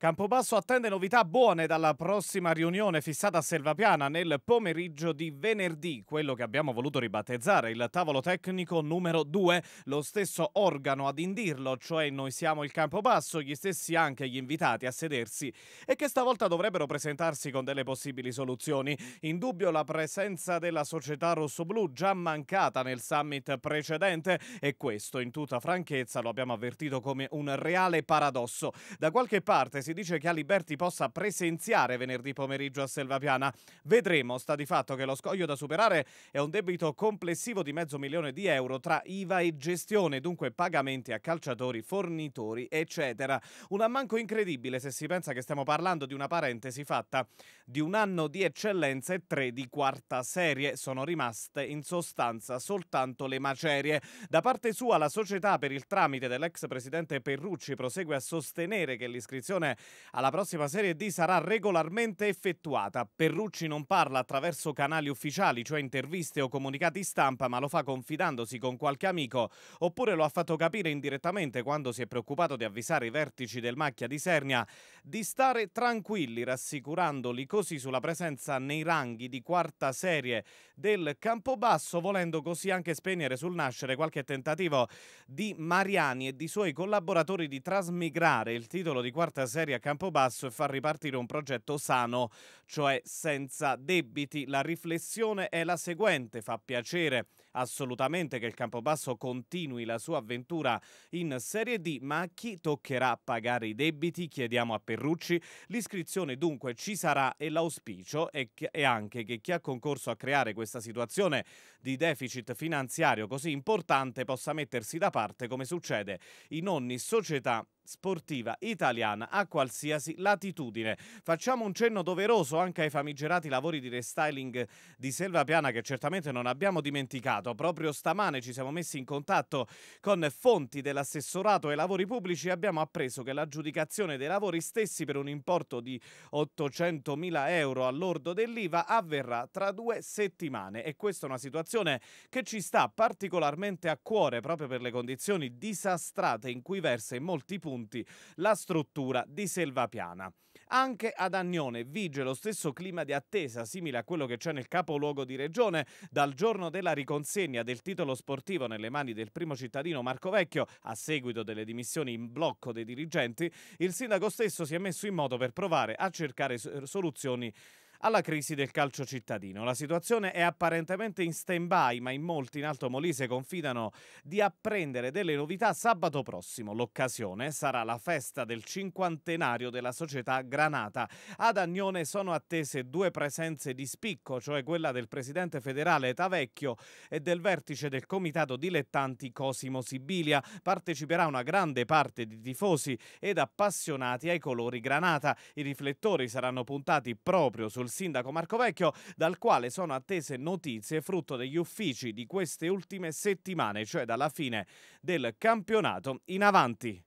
Campobasso attende novità buone dalla prossima riunione fissata a Selvapiana nel pomeriggio di venerdì, quello che abbiamo voluto ribattezzare il tavolo tecnico numero 2, lo stesso organo ad indirlo, cioè noi siamo il Campobasso, gli stessi anche gli invitati a sedersi e che stavolta dovrebbero presentarsi con delle possibili soluzioni. In dubbio la presenza della società rossoblu già mancata nel summit precedente e questo in tutta franchezza lo abbiamo avvertito come un reale paradosso. Da qualche parte si si dice che Aliberti possa presenziare venerdì pomeriggio a Selvapiana. Vedremo, sta di fatto che lo scoglio da superare è un debito complessivo di mezzo milione di euro tra IVA e gestione, dunque pagamenti a calciatori, fornitori, eccetera. Un ammanco incredibile se si pensa che stiamo parlando di una parentesi fatta di un anno di eccellenza e tre di quarta serie. Sono rimaste in sostanza soltanto le macerie. Da parte sua la società per il tramite dell'ex presidente Perrucci prosegue a sostenere che l'iscrizione alla prossima Serie D sarà regolarmente effettuata. Perrucci non parla attraverso canali ufficiali, cioè interviste o comunicati stampa, ma lo fa confidandosi con qualche amico, oppure lo ha fatto capire indirettamente quando si è preoccupato di avvisare i vertici del Macchia di Sernia di stare tranquilli, rassicurandoli così sulla presenza nei ranghi di quarta serie del Campobasso, volendo così anche spegnere sul nascere qualche tentativo di Mariani e di suoi collaboratori di trasmigrare il titolo di quarta serie finanziaria Campobasso e far ripartire un progetto sano, cioè senza debiti. La riflessione è la seguente, fa piacere assolutamente che il Campobasso continui la sua avventura in Serie D, ma a chi toccherà pagare i debiti? Chiediamo a Perrucci. L'iscrizione dunque ci sarà e l'auspicio è, anche che chi ha concorso a creare questa situazione di deficit finanziario così importante possa mettersi da parte come succede in ogni società sportiva italiana a qualsiasi latitudine. Facciamo un cenno doveroso anche ai famigerati lavori di restyling di Selva Piana che certamente non abbiamo dimenticato Stato. Proprio stamane ci siamo messi in contatto con fonti dell'assessorato ai lavori pubblici e abbiamo appreso che l'aggiudicazione dei lavori stessi per un importo di 800.000 euro all'ordo dell'IVA avverrà tra due settimane e questa è una situazione che ci sta particolarmente a cuore proprio per le condizioni disastrate in cui versa in molti punti la struttura di Selvapiana. Anche ad Agnone vige lo stesso clima di attesa simile a quello che c'è nel capoluogo di regione dal giorno della riconciliazione l'insegna del titolo sportivo nelle mani del primo cittadino Marco Vecchio, a seguito delle dimissioni in blocco dei dirigenti, il sindaco stesso si è messo in moto per provare a cercare soluzioni alla crisi del calcio cittadino. La situazione è apparentemente in stand-by, ma in molti in Alto Molise confidano di apprendere delle novità sabato prossimo. L'occasione sarà la festa del cinquantenario della società Granata. Ad Agnone sono attese due presenze di spicco, cioè quella del presidente federale Tavecchio e del vertice del comitato dilettanti Cosimo Sibilia. Parteciperà una grande parte di tifosi ed appassionati ai colori Granata. I riflettori saranno puntati proprio sul sindaco Marco Vecchio, dal quale sono attese notizie frutto degli uffici di queste ultime settimane, cioè dalla fine del campionato in avanti.